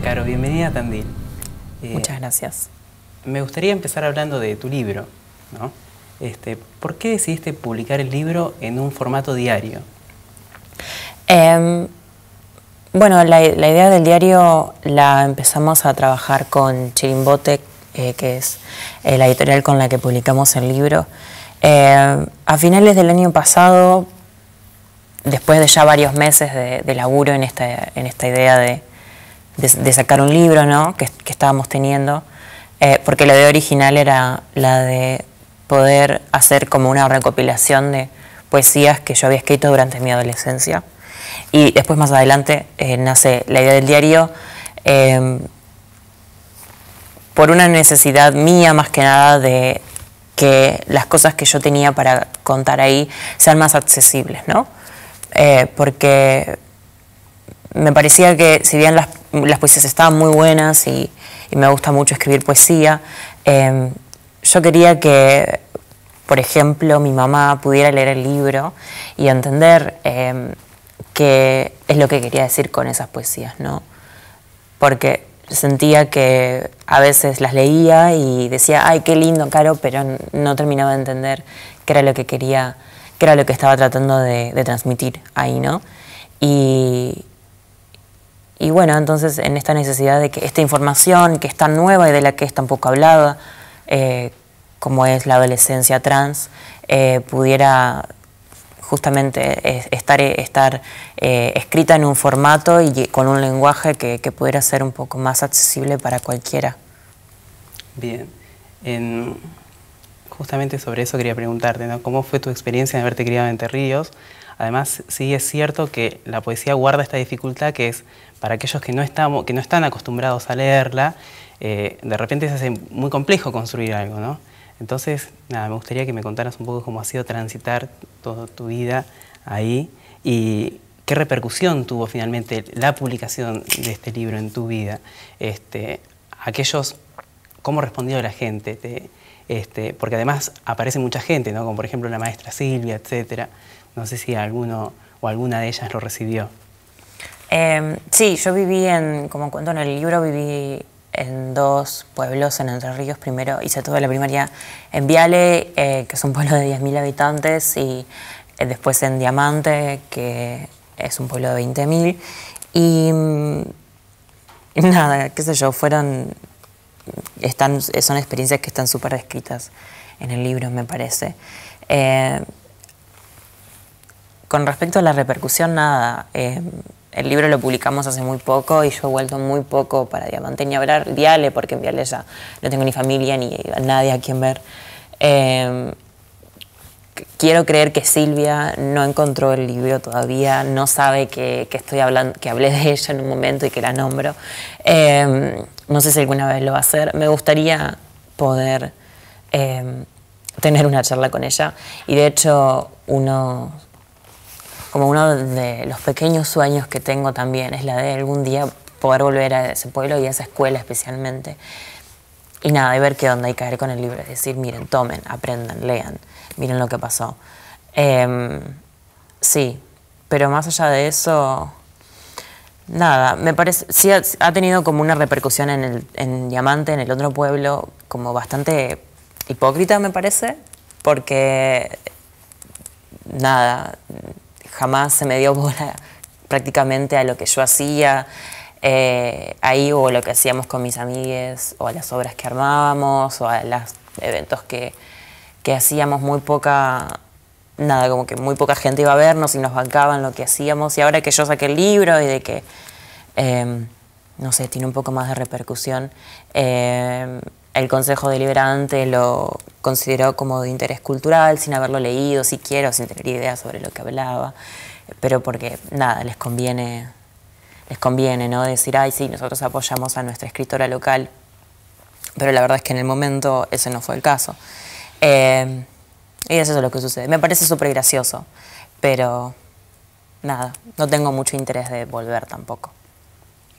Caro. Bienvenida a Tandil. Eh, Muchas gracias. Me gustaría empezar hablando de tu libro. Este, ¿Por qué decidiste publicar el libro en un formato diario? Em, bueno, la, idea del diario la empezamos a trabajar con Chirimbote, eh, que es eh, la editorial con la que publicamos el libro. Em, a finales del año pasado, después de ya varios meses de, laburo en esta idea de, de, sacar un libro ¿no? que, estábamos teniendo, eh, porque la idea original era la de poder hacer como una recopilación de poesías que yo había escrito durante mi adolescencia. Y después más adelante eh, nace la idea del diario em, por una necesidad mía más que nada de que las cosas que yo tenía para contar ahí sean más accesibles, ¿no? Eh, porque me parecía que si bien las, poesías estaban muy buenas y, me gusta mucho escribir poesía, em, yo quería que, por ejemplo, mi mamá pudiera leer el libro y entender em, qué es lo que quería decir con esas poesías, ¿no? Porque sentía que a veces las leía y decía, ay, qué lindo, Caro, pero no terminaba de entender qué era lo que quería, qué era lo que estaba tratando de, de transmitir ahí, ¿no? Y, y bueno, entonces en esta necesidad de que esta información que es tan nueva y de la que es tan poco hablada, eh, como es la adolescencia trans, eh, pudiera justamente estar, estar eh, escrita en un formato y con un lenguaje que, pudiera ser un poco más accesible para cualquiera. Bien. justamente sobre eso quería preguntarte, ¿no? ¿Cómo fue tu experiencia de haberte criado en Entre Además, sí es cierto que la poesía guarda esta dificultad que es para aquellos que no, que no están acostumbrados a leerla, eh, de repente se hace muy complejo construir algo, Entonces, nada, me gustaría que me contaras un poco cómo ha sido transitar toda tu vida ahí y qué repercusión tuvo finalmente la publicación de este libro en tu vida. Este, aquellos, cómo respondió la gente, este, porque además aparece mucha gente, ¿no? como por ejemplo la maestra Silvia, etcétera. No sé si alguno o alguna de ellas lo recibió. Em, sí, yo viví en, como cuento en el libro, viví en dos pueblos en Entre Ríos. Primero hice toda la primaria en Viale, eh, que es un pueblo de 10.000 habitantes, y eh, después en Diamante, que es un pueblo de 20.000. Y mm, nada, qué sé yo, fueron. Están, son experiencias que están súper descritas en el libro, me parece. Eh, con respecto a la repercusión, nada. Eh, el libro lo publicamos hace muy poco y yo he vuelto muy poco para Diamante ni hablar Viale, porque en Viale ya no tengo ni familia ni nadie a quien ver. Eh, quiero creer que Silvia no encontró el libro todavía, no sabe que, estoy hablando, que hablé de ella en un momento y que la nombro. Eh, no sé si alguna vez lo va a hacer. Me gustaría poder tener una charla con ella. Y de hecho, uno como uno de los pequeños sueños que tengo también, es la de algún día poder volver a ese pueblo y a esa escuela especialmente. Y nada, y ver qué onda y caer con el libro. Es decir, miren, tomen, aprendan, lean, miren lo que pasó. Em, sí, pero más allá de eso, nada, me parece, sí ha, ha tenido como una repercusión en, el, en Diamante, en el otro pueblo, como bastante hipócrita me parece, porque nada, jamás se me dio bola prácticamente a lo que yo hacía eh, ahí o lo que hacíamos con mis amigues o a las obras que armábamos o a los eventos que, hacíamos muy poca nada, como que muy poca gente iba a vernos y nos bancaban lo que hacíamos. Y ahora que yo saqué el libro y de que, eh, no sé, tiene un poco más de repercusión, eh, el Consejo Deliberante lo consideró como de interés cultural, sin haberlo leído siquiera, sin tener idea sobre lo que hablaba, pero porque nada, les conviene, les conviene ¿no? decir, ay, sí, nosotros apoyamos a nuestra escritora local, pero la verdad es que en el momento ese no fue el caso. Em, y eso es lo que sucede. Me parece súper gracioso, pero nada, no tengo mucho interés de volver tampoco.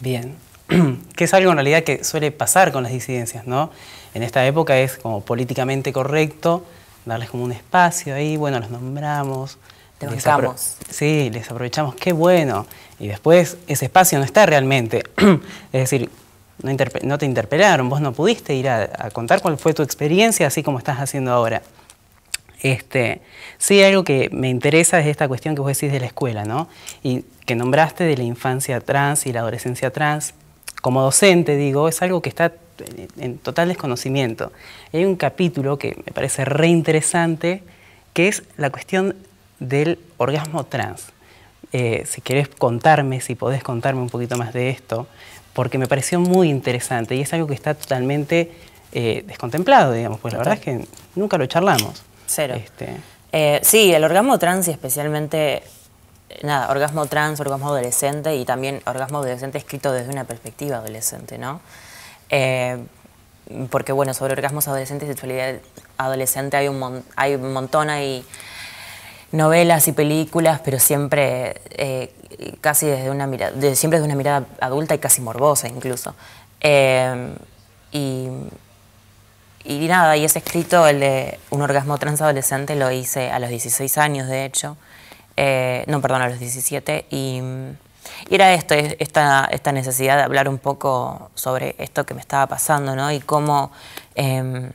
Bien. que es algo en realidad que suele pasar con las disidencias, ¿no? En esta época es como políticamente correcto darles como un espacio ahí, bueno, los nombramos. Les les sí, les aprovechamos, qué bueno. Y después ese espacio no está realmente. es decir, no, te interpelaron, vos no pudiste ir a, contar cuál fue tu experiencia, así como estás haciendo ahora. Este, sí, algo que me interesa es esta cuestión que vos decís de la escuela, ¿no? Y que nombraste de la infancia trans y la adolescencia trans como docente digo, es algo que está en, total desconocimiento. hay un capítulo que me parece reinteresante, que es la cuestión del orgasmo trans. Eh, si querés contarme, si podés contarme un poquito más de esto, porque me pareció muy interesante y es algo que está totalmente eh, descontemplado, digamos, pues la verdad es que nunca lo charlamos. Cero. Este, eh, sí, el orgasmo trans y especialmente eh, nada, orgasmo trans, orgasmo adolescente y también orgasmo adolescente escrito desde una perspectiva adolescente, ¿no? Eh, porque bueno, sobre orgasmos adolescentes y sexualidad adolescente hay un, hay un montón, hay novelas y películas, pero siempre eh, casi desde una mirada, desde una mirada adulta y casi morbosa incluso. y, y nada, y ese escrito, el de un orgasmo trans adolescente lo hice a los 16 años, de hecho. Eh, no, perdón, a los 17, y, era esto, esta, esta, necesidad de hablar un poco sobre esto que me estaba pasando, ¿no? Y cómo, em,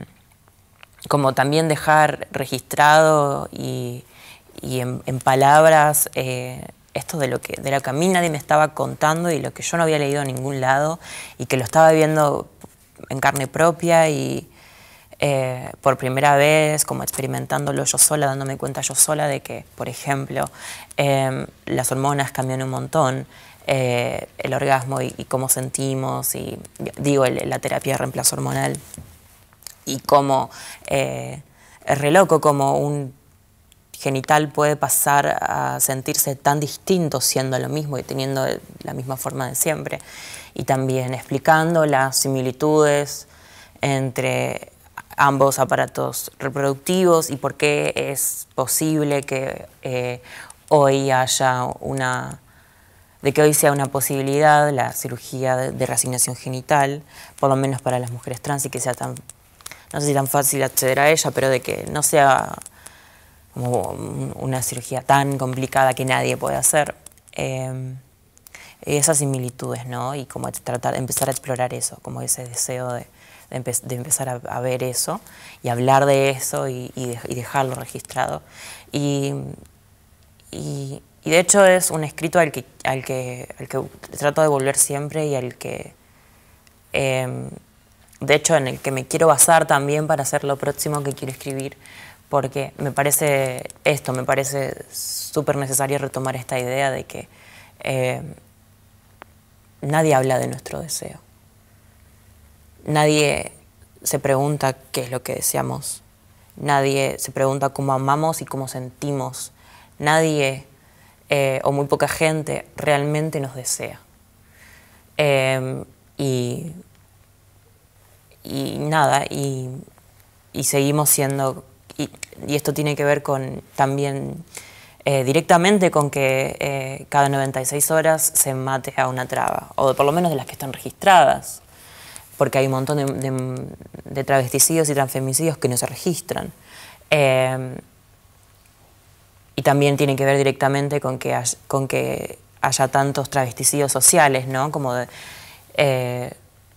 como también dejar registrado y, en, palabras eh, esto de lo, que, de lo que nadie me estaba contando y lo que yo no había leído en ningún lado y que lo estaba viendo en carne propia y, eh, por primera vez, como experimentándolo yo sola, dándome cuenta yo sola de que, por ejemplo, em, las hormonas cambian un montón, eh, el orgasmo y, cómo sentimos, y digo, la terapia de reemplazo hormonal, y cómo eh, es re como un genital puede pasar a sentirse tan distinto siendo lo mismo y teniendo la misma forma de siempre. Y también explicando las similitudes entre ambos aparatos reproductivos y por qué es posible que eh, hoy haya una de que hoy sea una posibilidad la cirugía de, resignación reasignación genital, por lo menos para las mujeres trans y que sea tan, no sé si tan fácil acceder a ella, pero de que no sea como una cirugía tan complicada que nadie puede hacer. Eh, esas similitudes, ¿no? Y como tratar, empezar a explorar eso, como ese deseo de, de, empezar a, ver eso y hablar de eso y, dejarlo registrado. Y, de hecho es un escrito al que, al que, que trato de volver siempre y al que, em, de hecho, en el que me quiero basar también para hacer lo próximo que quiero escribir, porque me parece esto, me parece súper necesario retomar esta idea de que em, nadie habla de nuestro deseo. Nadie se pregunta qué es lo que deseamos. Nadie se pregunta cómo amamos y cómo sentimos. Nadie eh, o muy poca gente realmente nos desea. Em, y, nada, y, seguimos siendo, y, esto tiene que ver con también eh, directamente con que eh, cada 96 horas se mate a una traba, o por lo menos de las que están registradas porque hay un montón de, de, de y transfemicidios que no se registran. Eh, y también tiene que ver directamente con que, con que haya tantos travesticidos sociales, ¿no? Como eh,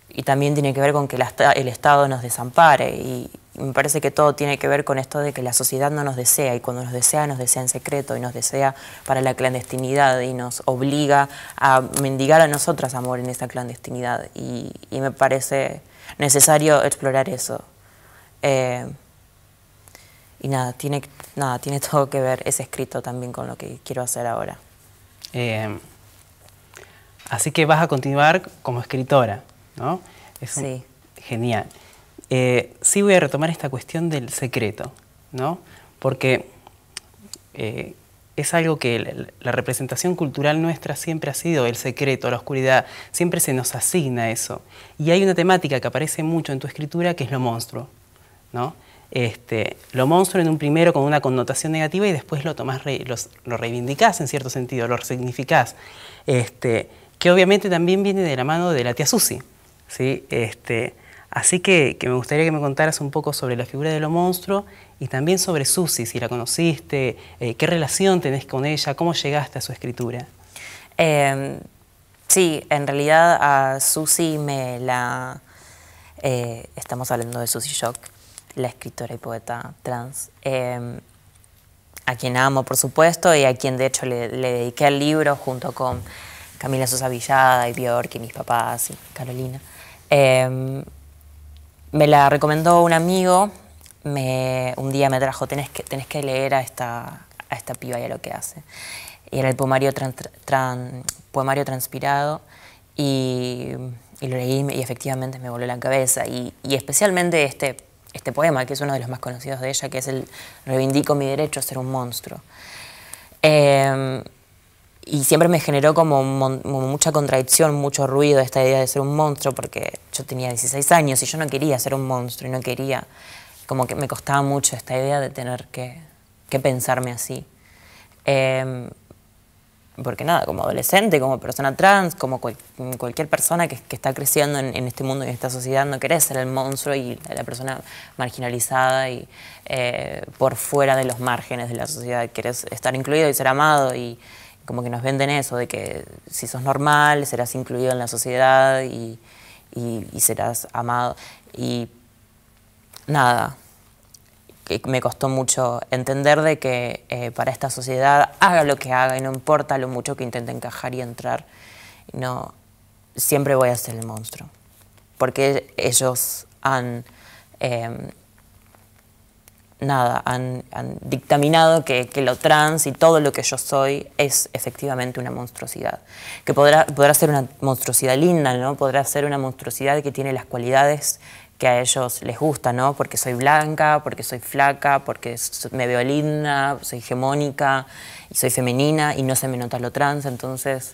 y también tiene que ver con que el Estado nos desampare y, me parece que todo tiene que ver con esto de que la sociedad no nos desea y cuando nos desea nos desea en secreto y nos desea para la clandestinidad y nos obliga a mendigar a nosotras amor en esa clandestinidad y, me parece necesario explorar eso. Eh, y nada tiene, nada, tiene todo que ver ese escrito también con lo que quiero hacer ahora. Eh, así que vas a continuar como escritora, ¿no? sí. Genial. Eh, sí voy a retomar esta cuestión del secreto, ¿no? Porque eh, es algo que la, representación cultural nuestra siempre ha sido el secreto, la oscuridad, siempre se nos asigna eso. Y hay una temática que aparece mucho en tu escritura que es lo monstruo, ¿no? Este, lo monstruo en un primero con una connotación negativa y después lo tomas lo reivindicás en cierto sentido, lo significas Este, que obviamente también viene de la mano de la tía Susi. ¿sí? Este, Así que, me gustaría que me contaras un poco sobre la figura de lo monstruo y también sobre Susi, si la conociste, eh, qué relación tenés con ella, cómo llegaste a su escritura. Em, sí, en realidad a Susi me la... Eh, estamos hablando de Susi Shock, la escritora y poeta trans, em, a quien amo por supuesto y a quien de hecho le, dediqué el libro junto con Camila Sosa Villada y Bjork y mis papás y Carolina. Em, me la recomendó un amigo, un día me trajo, tenés que, leer a esta, a piba y a lo que hace. era el poemario, transpirado y, lo leí y efectivamente me voló la cabeza. Y, especialmente este, este, poema, que es uno de los más conocidos de ella, que es el Reivindico mi derecho a ser un monstruo. Em, y siempre me generó como, mucha contradicción, mucho ruido esta idea de ser un monstruo, porque yo tenía 16 años y yo no quería ser un monstruo y no quería, como que me costaba mucho esta idea de tener que, pensarme así. Em, porque nada, como adolescente, como persona trans, como cualquier persona que, está creciendo en, este mundo y en esta sociedad, no querés ser el monstruo y la persona marginalizada y eh, por fuera de los márgenes de la sociedad, querés estar incluido y ser amado y como que nos venden eso, de que si sos normal serás incluido en la sociedad y, serás amado. Y nada, que me costó mucho entender de que eh, para esta sociedad haga lo que haga y no importa lo mucho que intente encajar y entrar, no, siempre voy a ser el monstruo. Porque ellos han... Em, nada, han, dictaminado que, lo trans y todo lo que yo soy es efectivamente una monstruosidad. Que podrá, podrá ser una monstruosidad linda, ¿no? Podrá ser una monstruosidad que tiene las cualidades que a ellos les gusta, ¿no? Porque soy blanca, porque soy flaca, porque me veo linda, soy hegemónica y soy femenina y no se me nota lo trans, entonces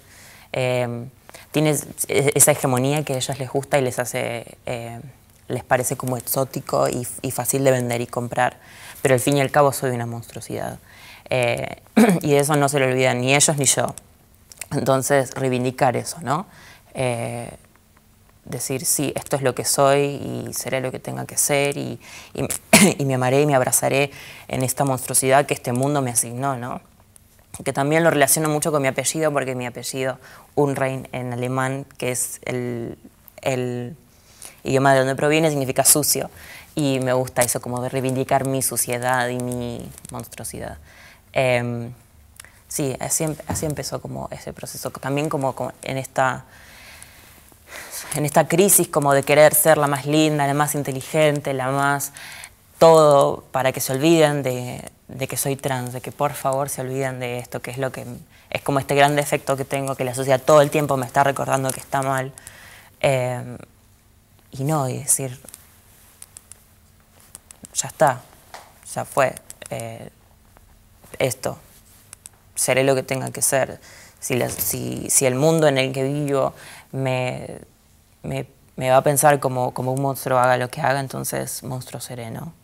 eh, tiene tienes esa hegemonía que a ellas les gusta y les hace... Eh, les parece como exótico y, fácil de vender y comprar, pero al fin y al cabo soy una monstruosidad. Eh, y de eso no se lo olvidan ni ellos ni yo. Entonces, reivindicar eso, ¿no? Eh, decir, sí, esto es lo que soy y seré lo que tenga que ser y, me amaré y me abrazaré en esta monstruosidad que este mundo me asignó, ¿no? Que también lo relaciono mucho con mi apellido porque mi apellido, Unrein en alemán, que es el idioma de donde proviene significa sucio. Y me gusta eso, como de reivindicar mi suciedad y mi monstruosidad. Em, sí, em, así, empezó como ese proceso. También como, en esta en esta crisis como de querer ser la más linda, la más inteligente, la más todo, para que se olviden de, que soy trans, de que por favor se olviden de esto, que es lo que es como este gran defecto que tengo, que la sociedad todo el tiempo me está recordando que está mal. Em, y no, y decir, ya está, ya fue eh, esto, seré lo que tenga que ser. Si, la, si, si el mundo en el que vivo me, me, va a pensar como, como un monstruo haga lo que haga, entonces monstruo sereno.